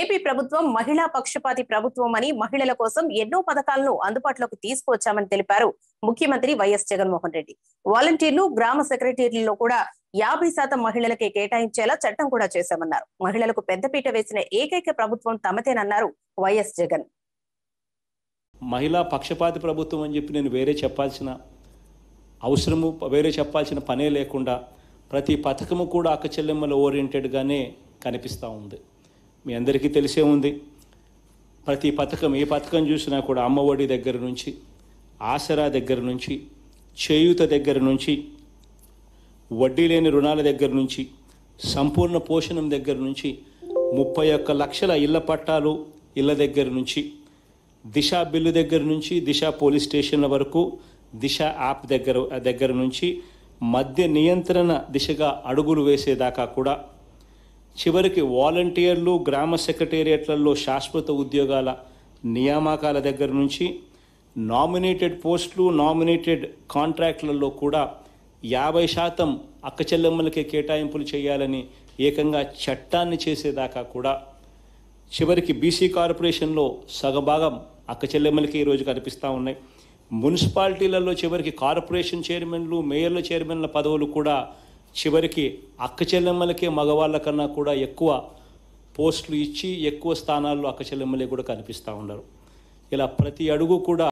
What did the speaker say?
AP ప్రభుత్వం మహిళా పక్షపాతి ప్రభుత్వం అని మహిళల కోసం ఎన్నో పథకాలను అందుబాటులోకి తీసుకువచ్చామని తెలిపారు ముఖ్యమంత్రి వైఎస్ జగన్మోహన్ రెడ్డి వాలంటీర్లు గ్రామ సెక్రటరీలలో కూడా యాభై శాతం మహిళలకే కేటాయించేలా చట్టం కూడా చేశామన్నారు మహిళలకు పెద్దపీట వేసిన ఏకైక ప్రభుత్వం తమదేనన్నారు వైఎస్ జగన్ మహిళా పక్షపాతి ప్రభుత్వం అని చెప్పి నేను వేరే చెప్పాల్సిన అవసరము వేరే చెప్పాల్సిన పనే లేకుండా ప్రతి పథకము కూడా అక్క చెల్లెమ్మల ఓరియంటెడ్గానే కనిపిస్తూ ఉంది మీ అందరికీ తెలిసే ఉంది ప్రతి పథకం ఏ పథకం చూసినా కూడా అమ్మఒడి దగ్గర నుంచి ఆసరా దగ్గర నుంచి చేయూత దగ్గర నుంచి వడ్డీ లేని రుణాల దగ్గర నుంచి సంపూర్ణ పోషణం దగ్గర నుంచి ముప్పై ఒక్క లక్షల ఇళ్ల పట్టాలు ఇళ్ళ దగ్గర నుంచి దిశ బిల్లు దగ్గర నుంచి దిశ పోలీస్ స్టేషన్ల వరకు దిశ యాప్ దగ్గర దగ్గర నుంచి మద్య నియంత్రణ దిశగా అడుగులు వేసేదాకా కూడా చివరికి వాలంటీర్లు గ్రామ సెక్రటేరియట్లలో శాశ్వత ఉద్యోగాల నియామకాల దగ్గర నుంచి నామినేటెడ్ పోస్టులు నామినేటెడ్ కాంట్రాక్ట్లలో కూడా యాభై శాతం అక్కచెల్లెమ్మలకే కేటాయింపులు చేయాలని ఏకంగా చట్టాన్ని చేసేదాకా కూడా చివరికి బీసీ కార్పొరేషన్లో సగభాగం అక్కచెల్లెమ్మలకి ఈరోజు కనిపిస్తూ ఉన్నాయి మున్సిపాలిటీలలో చివరికి కార్పొరేషన్ చైర్మన్లు మేయర్ల చైర్మన్ల పదవులు కూడా చివరికి అక్క చెల్లెమ్మలకే మగవాళ్ళ కన్నా కూడా ఎక్కువ పోస్టులు ఇచ్చి ఎక్కువ స్థానాల్లో అక్క చెల్లెమ్మలే కూడా కనిపిస్తూ ఉన్నారు ఇలా ప్రతి అడుగు కూడా